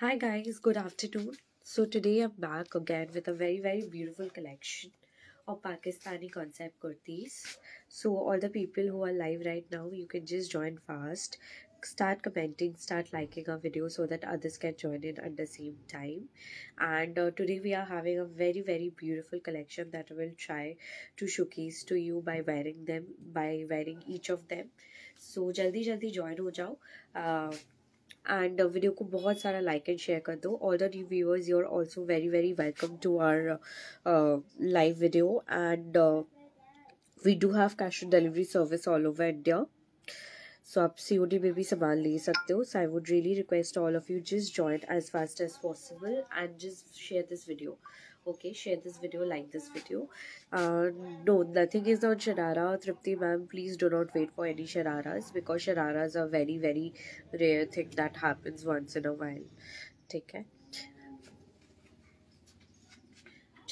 Hi guys, good afternoon. So today I'm back again with a very very beautiful collection of Pakistani concept kurtis. So all the people who are live right now, you can just join fast. Start commenting, start liking our video so that others can join in at the same time. And uh, today we are having a very very beautiful collection that I will try to showcase to you by wearing them, by wearing each of them. So jaldi jaldi join ho jao. Uh, and video uh, को बहुत सारा like and share कर दो all the viewers you are also very very welcome to our live video and we do have cash on delivery service all over India so आप C O D में भी सामान ले सकते हो so I would really request all of you just join as fast as possible and just share this video okay share this video like this video uh, no nothing is on sharara tripti ma'am please do not wait for any shararas because shararas are very very rare thing that happens once in a while take care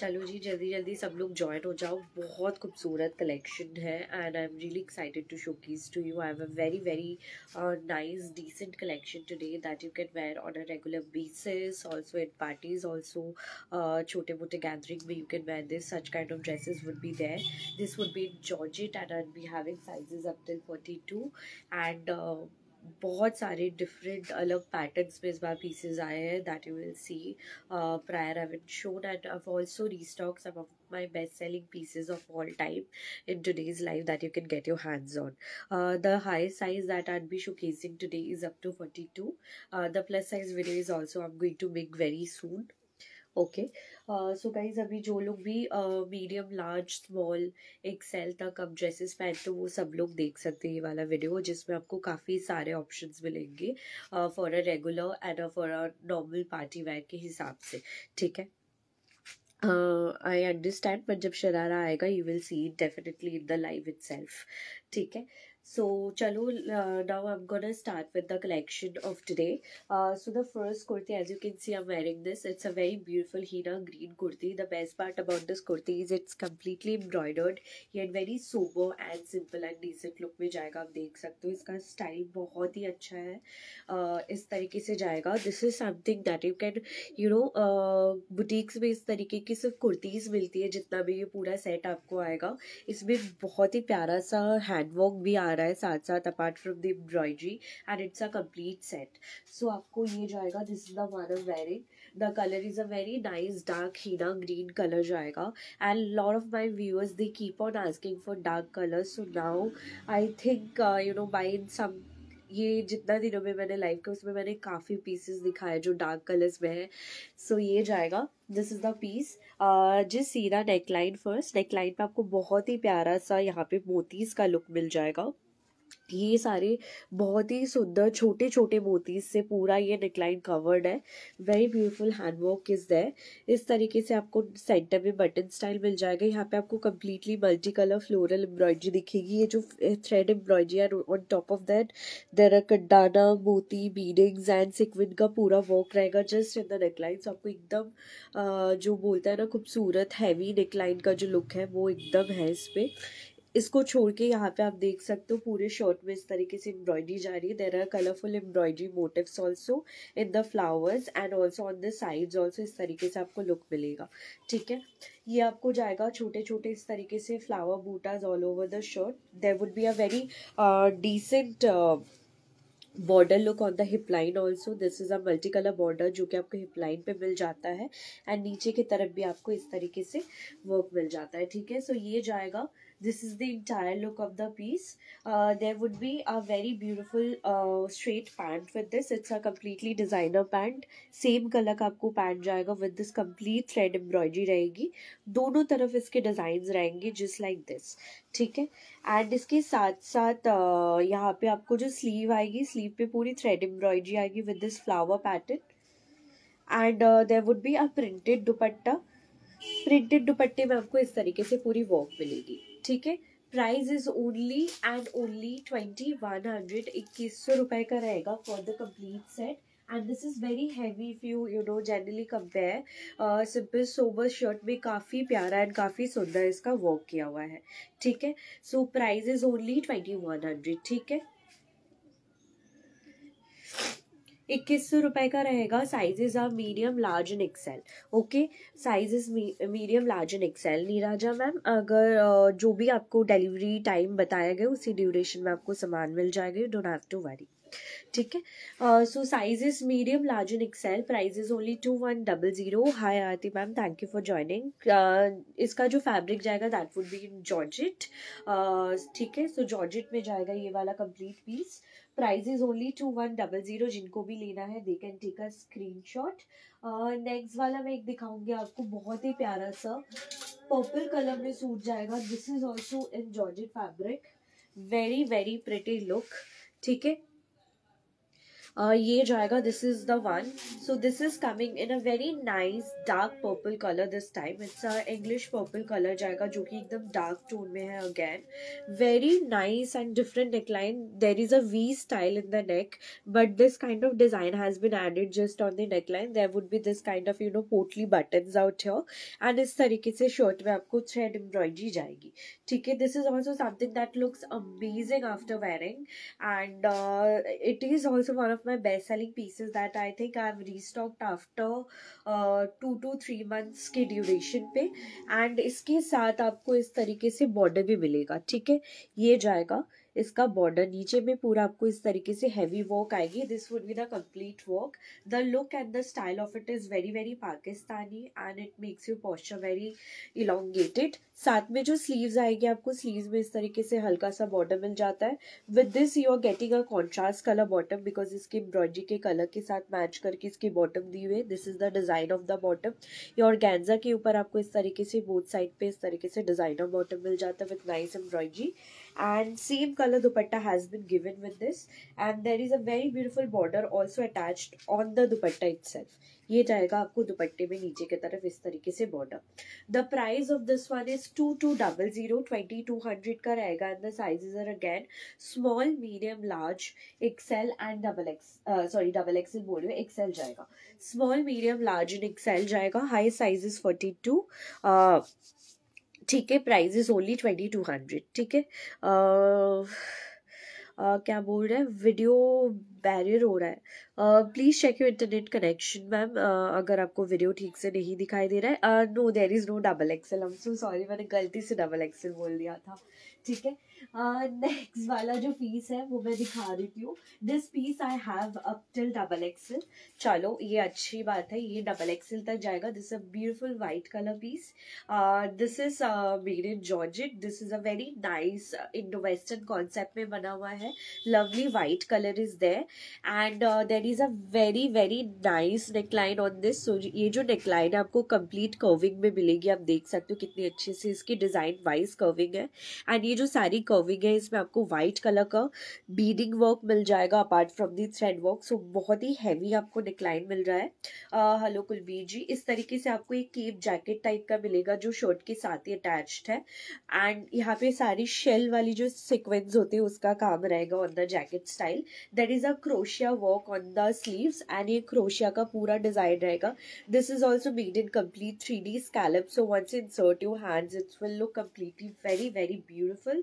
चलो जी जल्दी जल्दी सब लोग join हो जाओ बहुत खूबसूरत collection है and I am really excited to show keys to you I have a very very nice decent collection today that you can wear on a regular basis also at parties also छोटे मोटे gathering में you can wear this such kind of dresses would be there this would be georgette and I be having sizes up till forty two and बहुत सारे different, अलग patterns. में इस बार pieces आए हैं that you will see prior I will shown, and i I've also restocked some of my best-selling pieces of all time in today's life that you can get your hands on. Uh, the highest size that I'd be showcasing today is up to 42. Uh, the plus size video is also I'm going to make very soon. Okay so guys अभी जो लोग भी medium large small Excel तक अब dresses पहनते हो वो सब लोग देख सकते हैं ये वाला वीडियो जिसमें आपको काफ़ी सारे ऑप्शंस मिलेंगे for a regular and for a normal party wear के हिसाब से ठीक है आई अंडरस्टैंड बट जब शरारा आएगा you will see it definitely in the live itself ठीक है So, chalo, uh, now I'm gonna start with the collection of today. Uh, so the first kurti, as you can see, I'm wearing this. It's a very beautiful Hina green kurti. The best part about this kurti is it's completely embroidered, yet very sober and simple and decent look में जाएगा आप देख सकते हो इसका style बहुत ही अच्छा है uh, इस तरीके से जाएगा this is something that you can you know boutiques में इस तरीके की सिर्फ कुर्तीज़ मिलती है जितना भी ये पूरा सेट आपको आएगा इसमें बहुत ही प्यारा सा हैंडवर्क भी आ रहा रहा है साथ साथ apart from the embroidery and it's a complete set so आपको ये जाएगा this is the one of wearing the colour is a very nice dark henna green colour जाएगा and lot of my viewers they keep on asking for dark colour so now I think you know buy in some ये जितना दिनों में मैंने live किया उसमें मैंने काफ़ी पीसेस दिखाए जो डार्क कलर्स में है सो so, ये जाएगा दिस इज़ द पीस जिस सीधा नेकलाइन फर्स्ट नेकलाइन पे आपको बहुत ही प्यारा सा यहाँ पे मोतीज़ का लुक मिल जाएगा ये सारे बहुत ही सुंदर छोटे छोटे मोतीज से पूरा ये नेकलाइन कवर्ड है very beautiful handwork is there इस तरीके से आपको सेंटर में बटन स्टाइल मिल जाएगा यहाँ पे आपको completely multi colour floral embroidery दिखेगी ये जो थ्रेड एम्ब्रॉयडरी है on top of that there are कंडाना मोती बीडिंग्स एंड सिक्विन का पूरा वर्क रहेगा जस्ट इन द नेकलाइन आपको एकदम जो बोलता है ना खूबसूरत हैवी नेकलाइन का जो लुक है वो एकदम है इस पर इसको छोड़ के यहाँ पे आप देख सकते हो पूरे शर्ट में इस तरीके से एम्ब्रॉयडरी जा रही है there are colourful embroidery motifs also in the flowers and also on the sides also इस तरीके से आपको लुक मिलेगा ठीक है ये आपको जाएगा छोटे छोटे इस तरीके से फ्लावर बूटाज all over the shirt there would be a very decent border look on the hip line also this is a multi colour border जो कि आपको हिप लाइन पे मिल जाता है एंड नीचे की तरफ भी आपको इस तरीके से वर्क मिल जाता है ठीक है सो so ये जाएगा this is the entire look of the piece uh, there would be a very beautiful uh, straight pant with this it's a completely designer pant same colour का आपको पैंट जाएगा with this complete thread embroidery रहेगी दोनों तरफ इसके design रहेंगे just like this ठीक है एंड इसके साथ साथ यहाँ पे आपको जो स्लीव आएगी स्लीव पे पूरी थ्रेड एम्ब्रॉयडरी आएगी with this flower pattern and there would be a printed dupatta printed दुपट्टे में आपको इस तरीके से पूरी वर्क मिलेगी ठीक है price is only and only twenty one hundred इक्कीस सौ रुपये का रहेगा for the complete set and this is very heavy if you you know generally compare simple sober shirt भी काफ़ी प्यारा एंड काफ़ी सुंदर इसका वर्क किया हुआ है ठीक है so price is only twenty one hundred ठीक है इक्कीस सौ रुपये का रहेगा sizes of medium large and XL okay sizes medium large and XL Neeraja ma'am अगर जो भी आपको डिलीवरी टाइम बताया गया उसी ड्यूरेशन में आपको सामान मिल जाएगा you don't have to worry ठीक है so sizes medium large and XL price is only two one double zero hi Aarti ma'am thank you for joining इसका जो फैब्रिक जाएगा that would be in georgette ठीक है सो जॉर्जिट में जाएगा ये वाला complete piece price is only two one double zero जिनको भी लेना है they can take a screenshot next वाला मैं एक दिखाऊंगी आपको बहुत ही प्यारा सा पर्पल कलर में सूट जाएगा this is also in georgette fabric very very pretty look ठीक है uh, ये जाएगा this is the one so this is coming in a very nice dark purple colour this time it's a English purple colour जाएगा जो कि एकदम dark tone में है again very nice and different neckline there is a V style in the neck but this kind of design has been added just on the neckline there would be this kind of you know potli button out here and इस तरीके से shirt में आपको thread embroidery जाएगी ठीक है this is also something that looks amazing after wearing and it is also one of of my best selling pieces that I think I have restocked after two to three months के duration पे and इसके साथ आपको इस तरीके से border भी मिलेगा ठीक है ये जाएगा इसका बॉर्डर नीचे में पूरा आपको इस तरीके से हैवी वर्क आएगी this would be the complete work the look and the style of it is very very Pakistani and it makes you posture very elongated साथ में जो स्लीव्स आएगी आपको स्लीव्स में इस तरीके से हल्का सा बॉर्डर मिल जाता है with this you are getting a contrast colour bottom because इसकी एम्ब्रॉयडरी के कलर के साथ मैच करके इसकी बॉटम दी हुई this is the design of the bottom ये और गैंजा के ऊपर आपको इस तरीके से बोथ साइड पे इस तरीके से डिज़ाइनर बॉटम मिल जाता है with nice embroidery and same color dupatta has been given with this and there is a very beautiful border also attached on the dupatta itself ये जाएगा आपको दुपट्टे में नीचे की तरफ इस तरीके से border the price of this one is two two double zero twenty two hundred का रहेगा and the sizes are again small medium large XL and double X sorry double XL बोल रहे एक्सेल जाएगा small medium large and XL जाएगा high size is forty two ठीक है price is only twenty two hundred ठीक है क्या बोल रहे हैं वीडियो बैरियर हो रहा है please check your internet connection ma'am अगर आपको वीडियो ठीक से नहीं दिखाई दे रहा है no there is no double XL M so sorry मैंने गलती से डबल एक्सेल बोल दिया था ठीक है नेक्स्ट वाला जो पीस है वो मैं दिखा देती हूँ this piece I have up till double XL चलो ये अच्छी बात है ये डबल एक्सेल तक जाएगा this a beautiful white colour piece this is made in georgette this is a very nice Indo western concept में बना हुआ है lovely white colour is there and there is a very very nice neckline on this so ये जो neckline आपको complete curving में मिलेगी आप देख सकते हो कितनी अच्छे से इसकी डिज़ाइन वाइज कर्विंग है एंड ये जो सारी कर्विंग है इसमें आपको वाइट कलर का बीडिंग वर्क मिल जाएगा apart from the thread work so बहुत ही हैवी आपको नेकलाइन मिल रहा है हेलो uh, कुलबीर जी इस तरीके से आपको एक केप जैकेट टाइप का मिलेगा जो शर्ट के साथ ही अटैच्ड है एंड यहाँ पे सारी शेल वाली जो सिक्वेंस होते हैं उसका काम रहेगा on the jacket style that is a crochet work on the sleeve and ये क्रोशिया का पूरा डिजाइन रहेगा this is also made in complete three D scallop so once sort your hands it's will look completely very very beautiful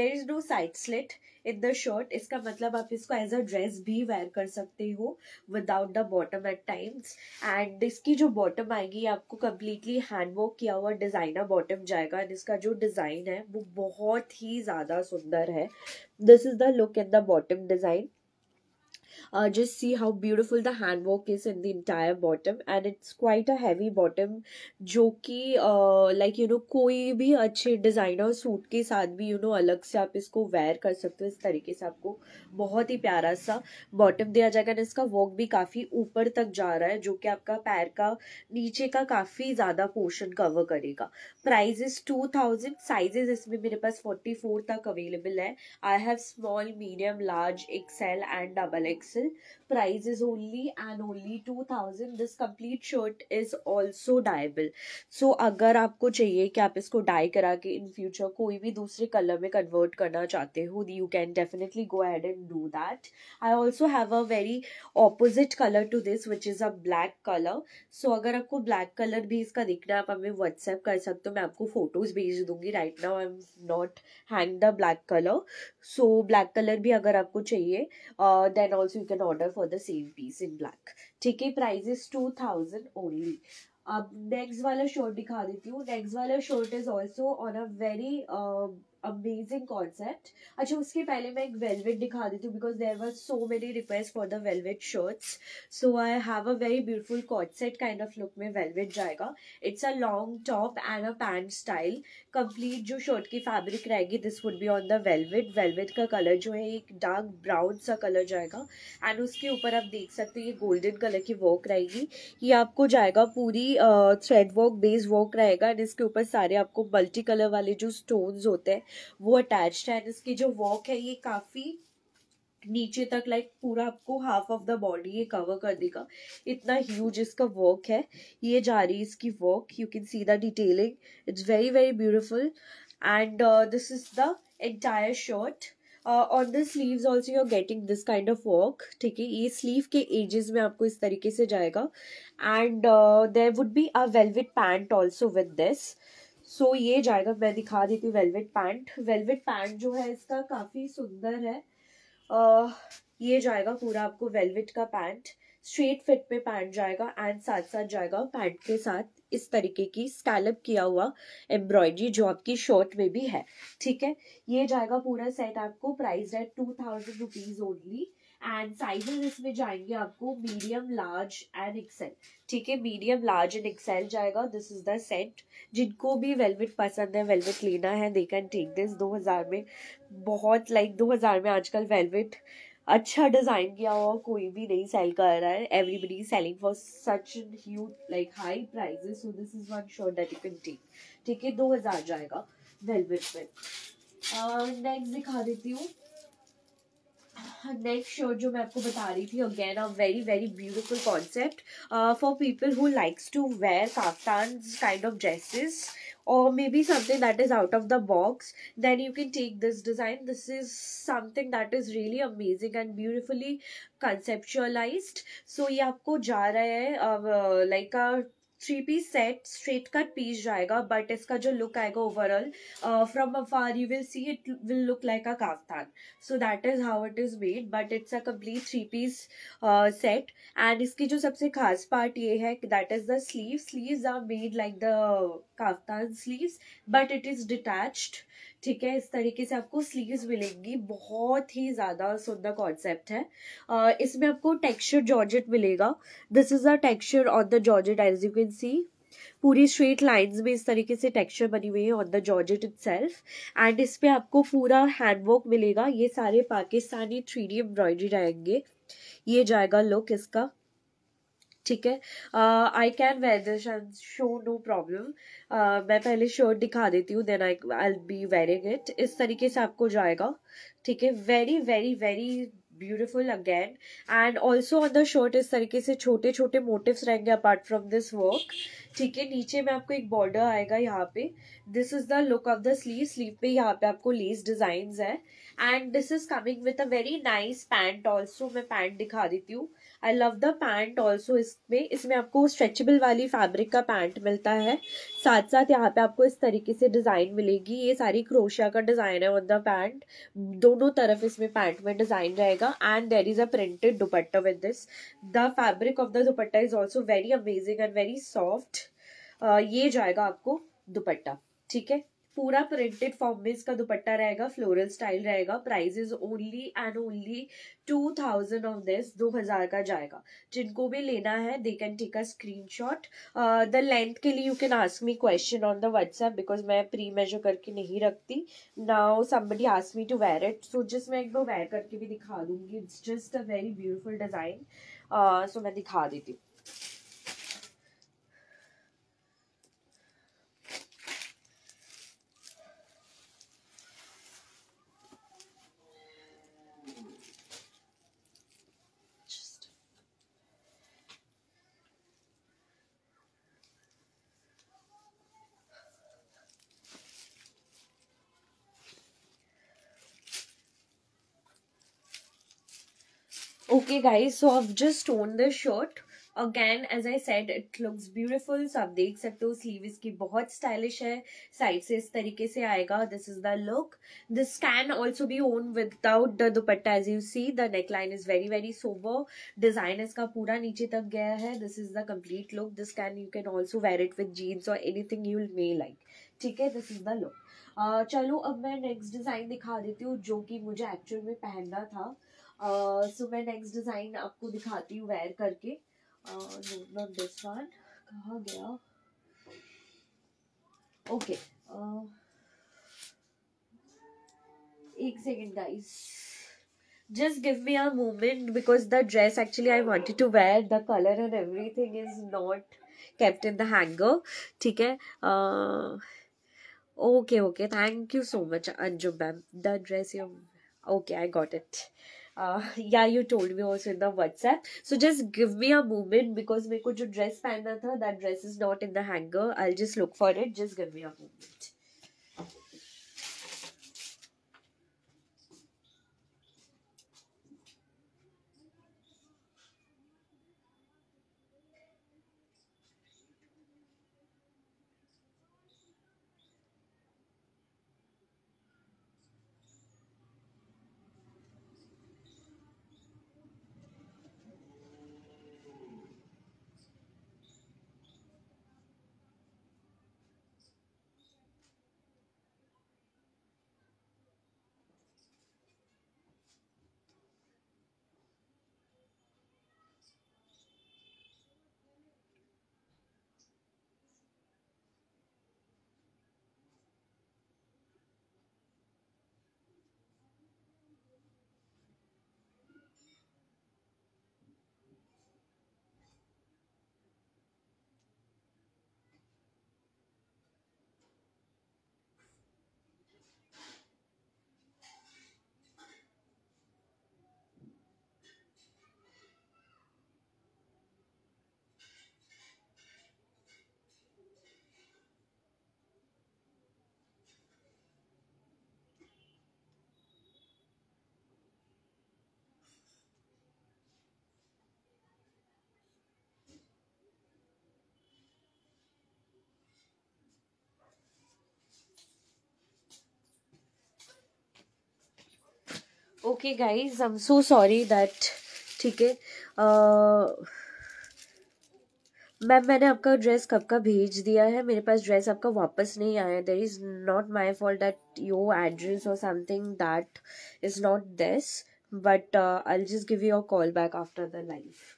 there is no side slit in the shirt इसका मतलब आप इसको as a dress भी wear कर सकते हो without the bottom at times and इसकी जो बॉटम आएगी आपको कम्प्लीटली हैंडवर्क किया हुआ डिजाइनर बॉटम जाएगा एंड इसका जो डिजाइन है वो बहुत ही ज्यादा सुंदर है this is the look in the bottom design uh, just see how beautiful the handwork is in the entire bottom and it's quite a heavy bottom जो कि लाइक यू नो कोई भी अच्छे डिज़ाइनर सूट के साथ भी you you no know, अलग से आप इसको वेयर कर सकते हो इस तरीके से आपको बहुत ही प्यारा सा बॉटम दिया जाएगा एंड इसका वर्क भी काफ़ी ऊपर तक जा रहा है जो कि आपका पैर का नीचे का काफ़ी ज़्यादा पोर्शन कवर करेगा प्राइस टू थाउजेंड साइजेस इसमें मेरे पास फोर्टी फोर तक अवेलेबल है I have small medium large XL and double X pixel price is only and only 2000 this complete shirt is also dyeable so agar aapko chahiye ki aap isko dye kara ke in future koi bhi dusre color mein convert karna chahte ho you can definitely go ahead and do that i also have a very opposite color to this which is a black color so agar aapko black color bhi iska dikhna aap hame whatsapp kar sakte ho main aapko photos bhej dungi right now i'm not hang the black color so black color bhi agar aapko chahiye uh, then also also you can order for the same piece in black ठीक है price is two thousand only अब next वाला shirt दिखा देती हूँ next वाला shirt is also on a very amazing concept अच्छा उसके पहले मैं एक वेलवेट दिखा देती हूँ because there were so many request for the velvet shirts so I have a very beautiful concept kind of look में वेलवेट जाएगा it's a long top and a pant style complete जो shirt की fabric रहेगी this would be on the velvet velvet का colour जो है एक dark brown सा कलर जाएगा एंड उसके ऊपर आप देख सकते हो ये गोल्डन कलर की वर्क रहेगी ये आपको जाएगा पूरी थ्रेड वर्क बेस वर्क रहेगा एंड इसके ऊपर सारे आपको मल्टी कलर वाले जो स्टोन्स होते हैं वो अटैच्ड है एंड इसकी जो वॉक है ये काफ़ी नीचे तक लाइक पूरा आपको हाफ ऑफ द बॉडी ये कवर कर देगा इतना ह्यूज इसका वॉक है ये जा रही है इसकी work you can see the detailing it's very very beautiful and this is the entire shirt on the sleeve also you are getting this kind of work ठीक है ये स्लीव के एजेस में आपको इस तरीके से जाएगा and there would be a velvet pant also with this so so, ये जाएगा मैं दिखा देती हूँ वेलवेट पैंट वेलवेट पैंट जो है इसका काफ़ी सुंदर है uh, ये जाएगा पूरा आपको वेलवेट का पैंट स्ट्रेट फिट पे पैंट जाएगा एंड साथ साथ जाएगा पैंट के साथ इस तरीके की स्कैलप किया हुआ एम्ब्रॉयडरी जो आपकी शर्ट में भी है ठीक है ये जाएगा पूरा सेट आपको प्राइस है two thousand rupees only and sizes इसमें जाएंगे आपको मीडियम लार्ज एंड एक्सेल ठीक है मीडियम लार्ज एंड एक्सेल जाएगा दिस इज द सेट जिनको भी वेलवेट पसंद है वेलवेट लेना है दे कैन टेक दिस 2000 में बहुत लाइक like, 2000 में आजकल वेलवेट अच्छा डिज़ाइन किया हुआ कोई भी नहीं सेल कर रहा है everybody selling for such huge like high prices so this is one sure that you can take ठीक है दो हज़ार जाएगा वेलवेट में नेक्स्ट uh, दिखा देती हूँ नेक्स्ट शर्ट जो मैं आपको बता रही थी again a very very beautiful concept for people who likes to wear kaftan kind of dresses or maybe something that is out of the box then you can take this design this is something that is really amazing and beautifully conceptualise so ये आपको जा रहा है like uh, a three piece set straight cut piece जाएगा but इसका जो look आएगा overall from far you will see it will look like a kaftan so that is how it is made but it's a complete three piece set and इसकी जो सबसे खास part ये है that is the sleeve sleeve are made like the kaftan sleeve but it is detached ठीक है इस तरीके से आपको स्लीव्स मिलेंगी बहुत ही ज़्यादा सुंदर कॉन्सेप्ट है uh, इसमें आपको टेक्सचर जॉर्जेट मिलेगा this is a texture on the georgette as you can see पूरी स्ट्रेट लाइंस में इस तरीके से टेक्सचर बनी हुई है on the georgette itself and इस पर आपको पूरा हैंडवर्क मिलेगा ये सारे पाकिस्तानी थ्री डी एम्ब्रॉयडरी रहेंगे ये जाएगा लुक इसका ठीक है I can wear the show no problem मैं पहले शर्ट दिखा देती हूँ then I I be wearing it इस तरीके से आपको जाएगा ठीक है very very very beautiful again and also on the shirt इस तरीके से छोटे छोटे मोटिव्स रहेंगे अपार्ट फ्रॉम दिस वर्क ठीक है नीचे में आपको एक बॉर्डर आएगा यहाँ पे this is the look of the sleeve sleeve पे यहाँ पे आपको लेस डिजाइन है and this is coming with a very nice pant also मैं पैंट दिखा देती हूँ I love the pant also इसमें इसमें आपको स्ट्रेचेबल वाली फैब्रिक का पैंट मिलता है साथ साथ यहाँ पे आपको इस तरीके से डिज़ाइन मिलेगी ये सारी क्रोशिया का डिज़ाइन है ऑन द पैंट दोनों तरफ इसमें पैंट में डिज़ाइन रहेगा and there is a printed dupatta with this the fabric of the dupatta is also very amazing and very soft ये जाएगा आपको दुपट्टा ठीक है पूरा प्रिंटेड फॉर्म में इसका दुपट्टा रहेगा फ्लोरल स्टाइल रहेगा price is only and only two thousand of this दो हजार का जाएगा जिनको भी लेना है they can take a screenshot the length के लिए you can ask me question on the WhatsApp because मैं प्री मेजर करके नहीं रखती now somebody ask me to wear it so just मैं एक दो वेयर करके भी दिखा दूंगी it's just a very beautiful design so मैं दिखा देती हूँ guys so I have just worn the shirt again as I said it looks beautiful so आप देख सकते हो स्लीव इसकी बहुत स्टाइलिश है साइड से इस तरीके से आएगा this is the look this can also be worn without the dupatta as you see the neck neckline is very very sober design इसका पूरा नीचे तक गया है this is the complete look this can you can also wear it with jeans or anything you may like ठीक है this is the look चलो अब मैं नेक्स्ट डिजाइन दिखा देती हूँ जो कि मुझे एक्चुअल में पहनना था सो मैं नेक्स्ट डिजाइन आपको दिखाती हूँ वेयर करके okay dress actually I wanted to wear the colour and everything is not kept in the ठीक है okay okay thank you so much Anjum ma'am the dress you okay I got it uh, yeah you told me also in the whatsapp so just give me a moment because मेरे को जो dress पहनना tha that dress is not in the hanger I'll just look for it just give me a moment okay guys I am so sorry that ठीक है ma'am मैंने आपका dress कब का भेज दिया है मेरे पास ड्रेस आपका वापस नहीं आया there is not my fault that your address or something that is not this but I just give you call back after the life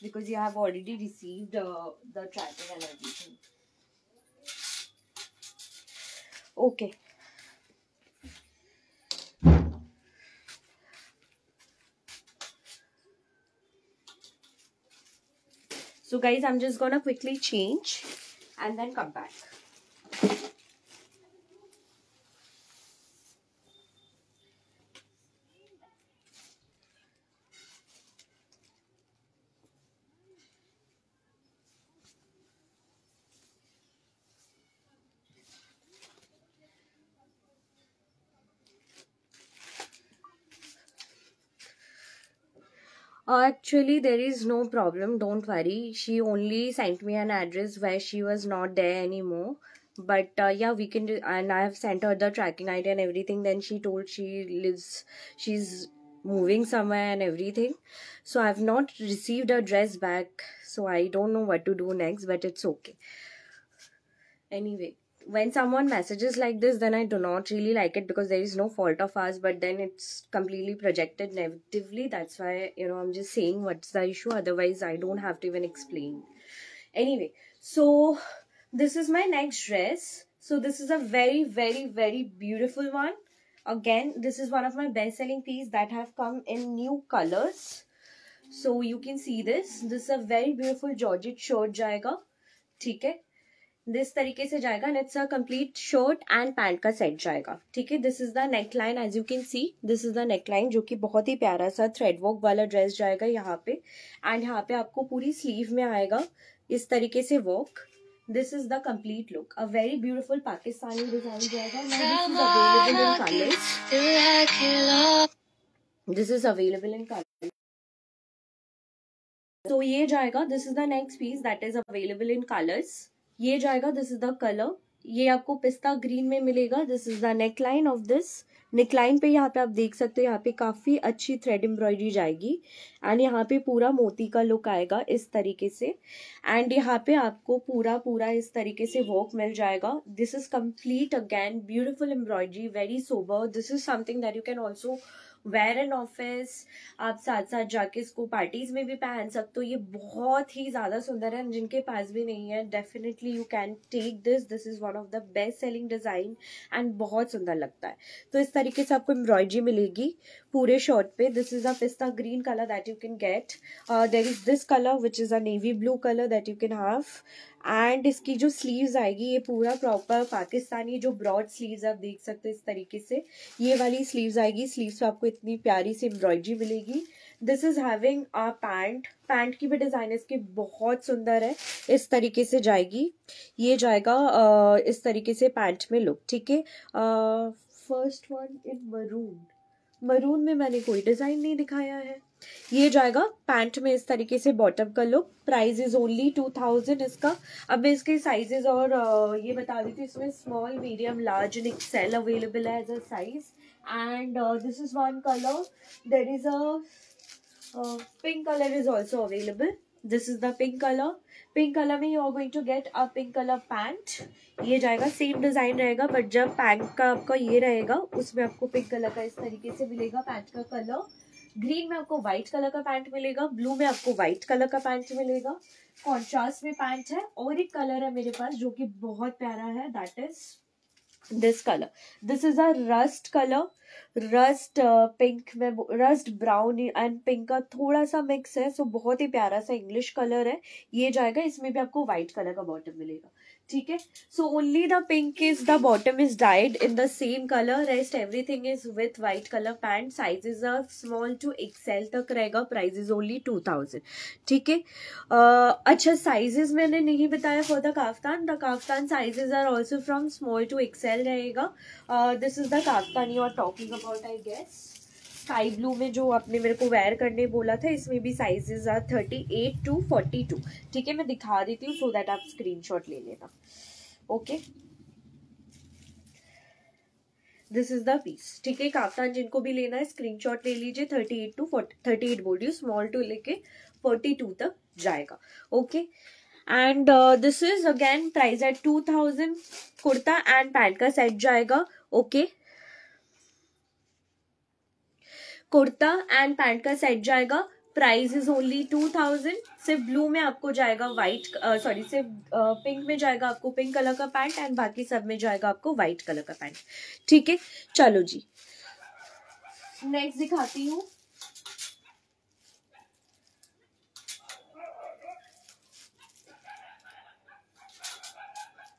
because you have already received uh, the tracking and everything okay So guys, I'm just gonna quickly change and then come back. actually, there is no problem. Don't worry. She only sent me an address where she was not there anymore. But uh, yeah, we can. And I have sent her the tracking ID and everything. Then she told she lives. She's moving somewhere and everything. So I've not received her dress back. So I don't know what to do next. But it's okay. Anyway when someone messages like this, then I do not really like it because there is no fault of ours, but then it's completely projected negatively. That's why, you know, I'm just saying what's the issue. Otherwise, I don't have to even explain. Anyway, so this is my next dress. So this is a very, very, very beautiful one. Again, this is one of my best-selling pieces that have come in new colors. So you can see this. This is a very beautiful Georgette shirt jayega. ठीक है this तरीके से जाएगा and it's a complete shirt and pant का set जाएगा ठीक है this is the neck line as you can see this is the neck line जो कि बहुत ही प्यारा सा थ्रेड वर्क वाला ड्रेस जाएगा यहाँ पे एंड यहाँ पे आपको पूरी स्लीव में आएगा इस तरीके से work this is the complete look a very beautiful Pakistani design जाएगा this is available in colour तो ये जाएगा this is the next piece that is available in colours ये जाएगा दिस इज द कलर ये आपको पिस्ता ग्रीन में मिलेगा this is the neck line of this neck line पे यहाँ पे आप देख सकते हो यहाँ पे काफ़ी अच्छी थ्रेड एम्ब्रॉयडरी जाएगी एंड यहाँ पे पूरा मोती का लुक आएगा इस तरीके से एंड यहाँ पे आपको पूरा पूरा इस तरीके से वर्क मिल जाएगा this is complete again beautiful embroidery very sober this is something that you can also wear and office आप साथ साथ जाके इसको पार्टीज में भी पहन सकते हो ये बहुत ही ज़्यादा सुंदर है जिनके पास भी नहीं है definitely you can take this this is one of the best selling design and बहुत सुंदर लगता है तो इस तरीके से आपको एम्ब्रॉयडरी मिलेगी पूरे शॉर्ट पे this is a pista green colour that you can get there is this colour which is a navy blue colour that you can have and इसकी जो स्लीव्स आएगी ये पूरा प्रॉपर पाकिस्तानी जो ब्रॉड स्लीव्स आप देख सकते हो इस तरीके से ये वाली स्लीव्स आएगी स्लीव्स पे आपको इतनी प्यारी सी एम्ब्रॉयडरी मिलेगी this is having a pant pant की भी डिज़ाइन इसकी बहुत सुंदर है इस तरीके से जाएगी ये जाएगा इस तरीके से पैंट में लुक ठीक है first one in maroon maroon में मैंने कोई डिज़ाइन नहीं दिखाया है ये जाएगा पैंट में इस तरीके से बॉटम का look price is only two thousand इसका अब मैं इसके साइजेस और ये बता देती हूँ इसमें small medium large in XL available है as a size and this is one colour there is a pink colour is also available this is the pink colour pink colour में you are going to get a pink colour pant ये जाएगा same design रहेगा but जब pant का आपका ये रहेगा उसमें आपको पिंक कलर का इस तरीके से मिलेगा पैंट का कलर ग्रीन में आपको व्हाइट कलर का पैंट मिलेगा ब्लू में आपको व्हाइट कलर का पैंट मिलेगा कॉन्ट्रास्ट में पैंट है और एक कलर है मेरे पास जो कि बहुत प्यारा है that is this colour this is a rust colour rust pink में रस्ट ब्राउन एंड पिंक का थोड़ा सा मिक्स है सो so बहुत ही प्यारा सा इंग्लिश कलर है ये जाएगा इसमें भी आपको व्हाइट कलर का बॉटम मिलेगा ठीक है so only the pink is the bottom is dyed in the same colour rest everything is with white colour pant size is are small to XL तक रहेगा price is only two thousand ठीक है uh, अच्छा sizes मैंने नहीं बताया for the kaftan the kaftan sizes are also from small to XL रहेगा this is the kaftan you are talking about I guess sky blue में जो आपने मेरे को वेयर करने बोला था इसमें भी sizes are thirty eight to forty two ठीक है मैं दिखा देती हूँ सो दैट आप स्क्रीनशॉट ले लेना okay this is the piece ठीक है काफ्तान जिनको भी लेना है शॉट ले लीजिए thirty eight to forty thirty eight बोल स्मॉल टू लेके फोर्टी टू तक जाएगा okay and this is again price at two thousand kurta and pant का सेट जाएगा okay okay? Kurta and pant का सेट जाएगा price is only two thousand सिर्फ blue में आपको जाएगा व्हाइट सॉरी uh, सिर्फ पिंक uh, में जाएगा आपको पिंक कलर का पैंट एंड बाकी सब में जाएगा आपको व्हाइट कलर का पैंट ठीक है चलो जी नेक्स्ट दिखाती हूँ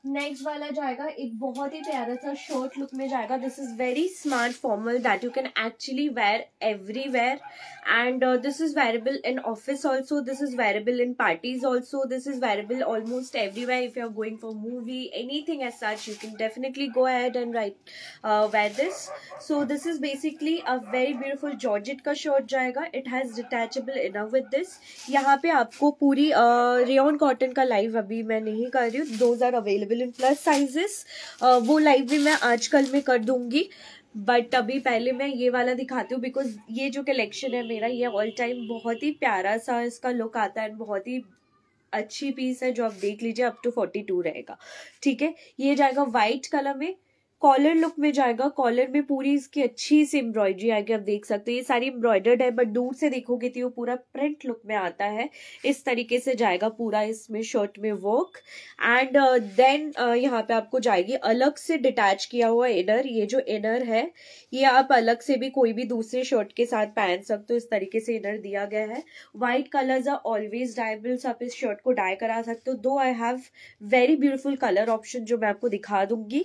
नेक्स्ट वाला जाएगा एक बहुत ही प्यारा सा शॉर्ट लुक में जाएगा this is very smart formal that you can actually wear everywhere and uh, this is variable in office also this is variable in parties also this is variable almost everywhere if you are going for movie anything as such you can definitely go ahead and write uh, wear this so this is basically a very beautiful georgette ka shirt jayega it has detachable inner with this yahan pe aapko puri uh, rayon cotton ka live abhi main nahi kar rahi hu those are available in plus sizes uh, wo live bhi main aajkal mein kar dungi uh, but अभी पहले मैं ये वाला दिखाती हूँ because ये जो collection है मेरा ये ऑल टाइम बहुत ही प्यारा सा इसका लुक आता है बहुत ही अच्छी पीस है जो आप देख लीजिए अप टू फोर्टी टू रहेगा ठीक है ये जाएगा वाइट कलर में कॉलर लुक में जाएगा कॉलर में पूरी इसकी अच्छी सी एम्ब्रॉयडरी आएगी आप देख सकते हो ये सारी एम्ब्रॉयडर्ड है बट दूर से देखोगे तो वो पूरा प्रिंट लुक में आता है इस तरीके से जाएगा पूरा इसमें शर्ट में वर्क एंड देन यहाँ पे आपको जाएगी अलग से डिटैच किया हुआ इनर ये जो इनर है ये आप अलग से भी कोई भी दूसरे शर्ट के साथ पहन सकते हो इस तरीके से इनर दिया गया है white colours are always dyeables आप इस शर्ट को डाई करा सकते हो though I have very beautiful colour option जो मैं आपको दिखा दूंगी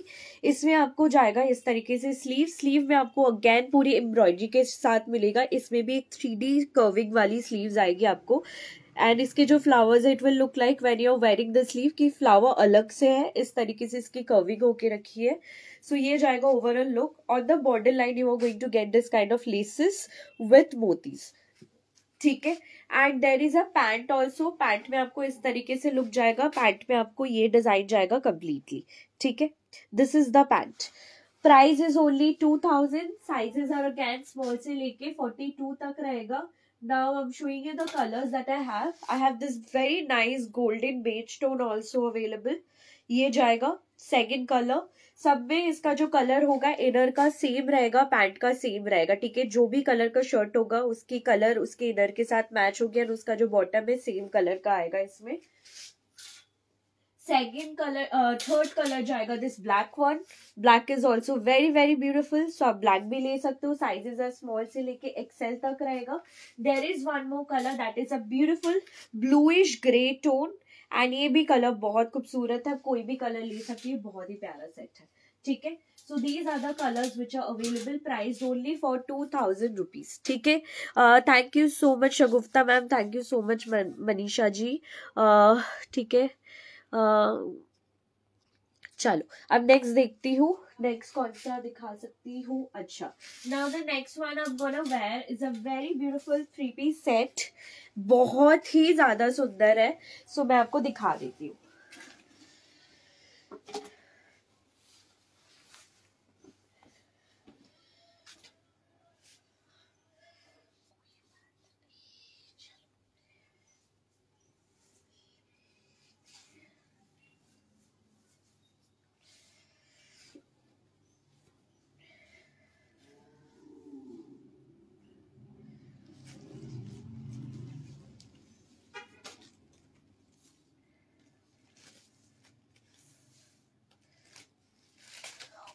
इसमें आपको जाएगा इस तरीके से स्लीव स्लीव में आपको अगेन पूरी एम्ब्रॉयडरी के साथ मिलेगा इसमें भी एक थ्री कर्विंग वाली स्लीव्स आएगी आपको एंड इसके जो फ्लावर्स है it will look like when you are wearing the sleeve की फ्लावर अलग से है इस तरीके से इसकी कर्विंग होके रखी है सो so, ये जाएगा overall look on the border line you are going to get this kind of laces with मोतीज़ ठीक है and there is a pant also pant में आपको इस तरीके से लुक जाएगा पैंट में आपको ये डिजाइन जाएगा कम्प्लीटली ठीक है this is the pant price is only two thousand sizes are again small से लेके फोर्टी टू तक रहेगा I am showing you the colours that I have I have this very nice golden beige tone also available ये जाएगा second colour सब में इसका जो कलर होगा इनर का सेम रहेगा पैंट का सेम रहेगा ठीक है जो भी कलर का शर्ट होगा उसकी कलर उसके इनर के साथ मैच होगी और उसका जो बॉटम है सेम कलर का आएगा इसमें सेकेंड कलर थर्ड कलर जाएगा this black one black is also very very beautiful so आप ब्लैक भी ले सकते हो साइजेस आर स्मॉल से लेके एक्सेल तक रहेगा there is one more colour that is a beautiful bluish grey tone and ये भी कलर बहुत खूबसूरत है कोई भी कलर ले सकती है बहुत ही प्यारा सेट है ठीक है so these are the colours which are available price only for two thousand rupees ठीक है thank you so much Shagufta ma'am thank you so much Manisha ji ठीक uh, है चलो अब नेक्स्ट देखती हूँ नेक्स्ट कौन सा दिखा सकती हूँ अच्छा now the next one I gonna wear is a very beautiful three piece set बहुत ही ज्यादा सुंदर है सो मैं आपको दिखा देती हूँ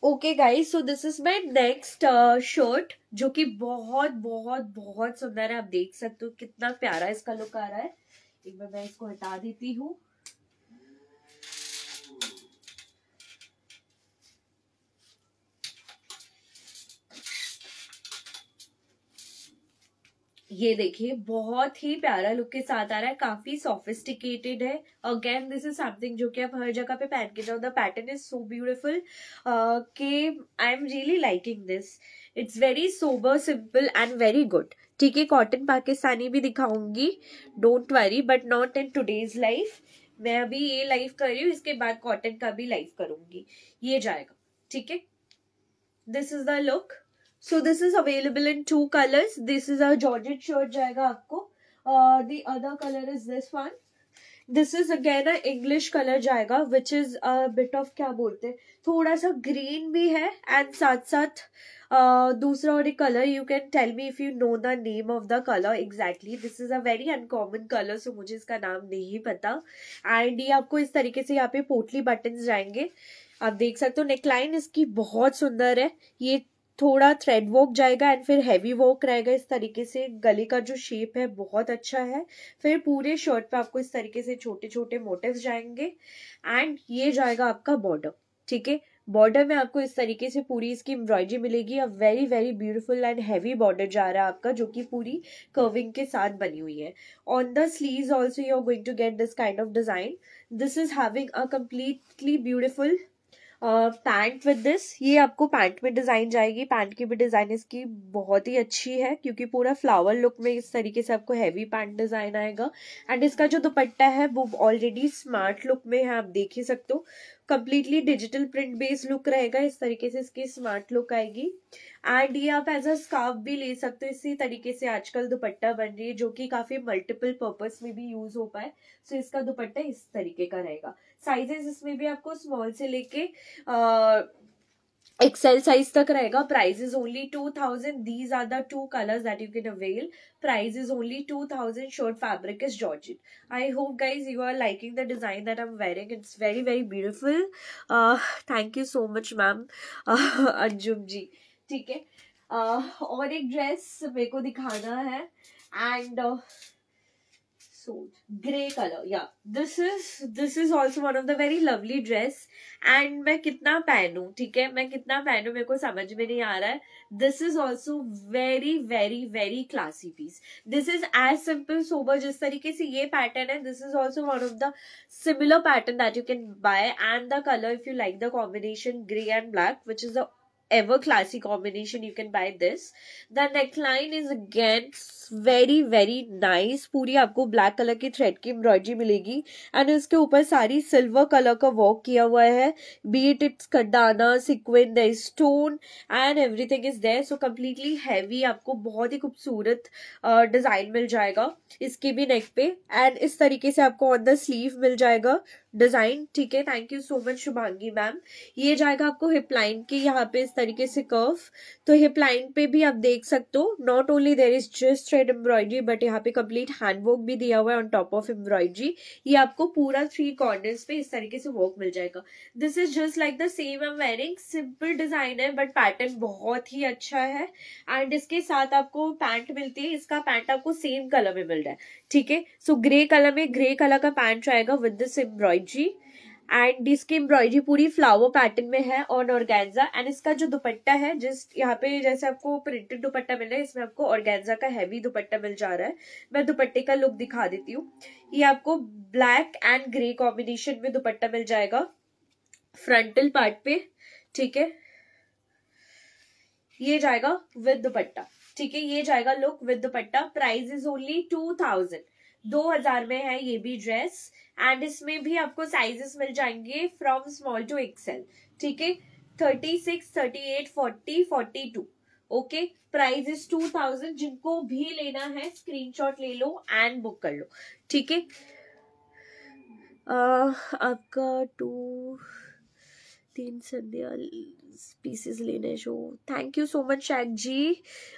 okay guys so this is my next shirt जो कि बहुत बहुत बहुत सुंदर है आप देख सकते हो कितना प्यारा इसका लुक आ रहा है एक बार मैं इसको हटा देती हूँ ये देखिए बहुत ही प्यारा लुक के साथ आ रहा है काफी सोफिस्टिकेटेड है अगेन दिस इज समथिंग जो कि आप हर जगह पे पहन के जाओ the pattern is so beautiful के I am really liking this it's very sober simple and very good ठीक है कॉटन पाकिस्तानी भी दिखाऊंगी don't worry but not in today's life मैं अभी ये लाइव कर रही हूँ इसके बाद कॉटन का भी लाइव करूंगी ये जाएगा ठीक है this is the look so this is available in two colours this is a georgette shirt जाएगा आपको the other colour is this one this is again a English colour जाएगा विच इज बिट ऑफ क्या बोलते हैं थोड़ा सा green भी है एंड साथ साथ uh, दूसरा और एक colour you can tell me if you know the name of the colour exactly this is a very uncommon colour so मुझे इसका नाम नहीं पता एंड ये आपको इस तरीके से यहाँ पे पोटली बटन जाएंगे आप देख सकते हो नेकलाइन इसकी बहुत सुंदर है ये थोड़ा थ्रेड वर्क जाएगा एंड फिर हैवी वर्क रहेगा इस तरीके से गले का जो शेप है बहुत अच्छा है फिर पूरे शर्ट पे आपको इस तरीके से छोटे छोटे मोटिव्स जाएंगे एंड ये जाएगा आपका बॉर्डर ठीक है बॉर्डर में आपको इस तरीके से पूरी इसकी एम्ब्रॉयडरी मिलेगी a very very beautiful and heavy border जा रहा है आपका जो कि पूरी कर्विंग के साथ बनी हुई है on the sleeves also you are going to get this kind of design this is having a completely beautiful pant with this ये आपको पैंट में डिज़ाइन जाएगी पैंट की भी डिज़ाइन इसकी बहुत ही अच्छी है क्योंकि पूरा फ्लावर लुक में इस तरीके से आपको हैवी पैंट डिज़ाइन आएगा एंड इसका जो दुपट्टा है वो ऑलरेडी स्मार्ट लुक में है आप देख ही सकते हो completely digital print based look रहेगा इस तरीके से इसकी स्मार्ट लुक आएगी एंड ये आप एज अ स्कार्फ भी ले सकते हो इसी तरीके से आजकल दुपट्टा बन रही है जो कि काफी मल्टीपल पर्पज में भी यूज हो पाए सो so इसका दुपट्टा इस तरीके का रहेगा साइजेस इसमें भी आपको स्मॉल से लेके एक्सेल साइज तक रहेगा price is only two thousand these are the two colours that you can avail price is only two thousand short fabric is georgette I hope guys you are liking the design that I am wearing it's very very beautiful thank you so much ma'am Anjum ji ठीक है uh, और एक dress मेरे को दिखाना है and uh, suit grey color yeah this is this is also one of the very lovely dress and मैं कितना पहनूं ठीक है मैं कितना पहनूं मेरे को समझ में नहीं आ रहा है this is also very very very classy piece this is as simple sober जिस तरीके से ये pattern है this is also one of the similar pattern that you can buy and the color if you like the combination grey and black which is the ever classy combination you can buy this the neckline is again very very nice पूरी आपको black colour की thread की embroidery मिलेगी and उसके ऊपर सारी silver colour का work किया हुआ है बीट इट्स कडाना sequin the stone and everything is there so completely heavy आपको बहुत ही खूबसूरत डिजाइन मिल जाएगा इसके भी नेक पे एंड इस तरीके से आपको ऑन द स्लीव मिल जाएगा डिजाइन ठीक है thank you so much Shubhangi ma'am ये जाएगा आपको हिप लाइन के यहाँ पे इस तरीके से कर्व तो हिप लाइन पे भी आप देख सकते हो not only there is just thread embroidery but यहाँ पे कम्प्लीट हैंडवर्क भी दिया हुआ है ऑन टॉप ऑफ एम्ब्रॉयडरी ये आपको पूरा थ्री कॉर्नर्स पे इस तरीके से वर्क मिल जाएगा this is just like the same am wearing simple design है बट पैटर्न बहुत ही अच्छा है एंड इसके साथ आपको पैंट मिलती है इसका पैंट आपको सेम कलर में मिल रहा है ठीक है सो ग्रे कलर में ग्रे कलर का पैंट जाएगा with this embroidery embroidery and इसकी एम्ब्रॉयडरी पूरी फ्लावर पैटर्न में है ऑन ऑर्गेन्जा एंड इसका जो दुपट्टा है जस्ट यहाँ पे जैसे आपको प्रिंटेड दुपट्टा मिल रहा है इसमें आपको ऑर्गेन्जा का हैवी दुपट्टा मिल जा रहा है मैं दुपट्टे का लुक दिखा देती हूँ ये आपको ब्लैक एंड ग्रे कॉम्बिनेशन में दुपट्टा मिल जाएगा फ्रंटल पार्ट पे ठीक है ये जाएगा विद दुपट्टा ठीक है ये जाएगा look with dupatta price is only two thousand दो हजार में है ये भी ड्रेस एंड इसमें भी आपको साइजेस मिल जाएंगे फ्रॉम स्मॉल टू एक्सेल ठीक है thirty six thirty eight forty forty two okay price is two thousand जिनको भी लेना है स्क्रीनशॉट ले लो एंड बुक कर लो ठीक है uh, आपका टू तीन संध्या पीसेस लेने जो थैंक यू सो मच शैक जी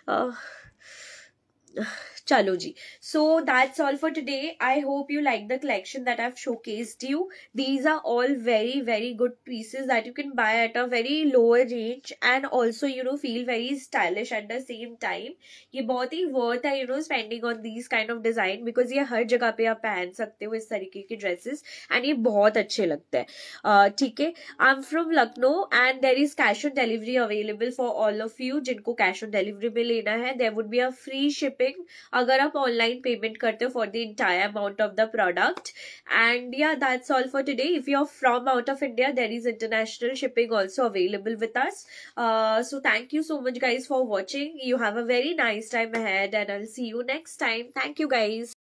uh, चलो जी so that's all for today I hope you like the collection that I have showcased you these are all very very good pieces that you can buy at a very lower range and also you know feel very stylish at the same time ये बहुत ही worth है you know spending on these kind of design because ये हर जगह पे आप पहन सकते हो इस तरीके के ड्रेसेस एंड ये बहुत अच्छे लगते हैं ठीक है I am from Lucknow and there is cash on delivery available for all of you जिनको कैश ऑन डिलीवरी में लेना है there would be a free shipping shipping अगर आप ऑनलाइन पेमेंट करते हो for the entire amount of the product and yeah that's all for today if you are from out of India there is international shipping also available with us so thank you so much guys for watching you have a very nice time had and I see you next time thank you guys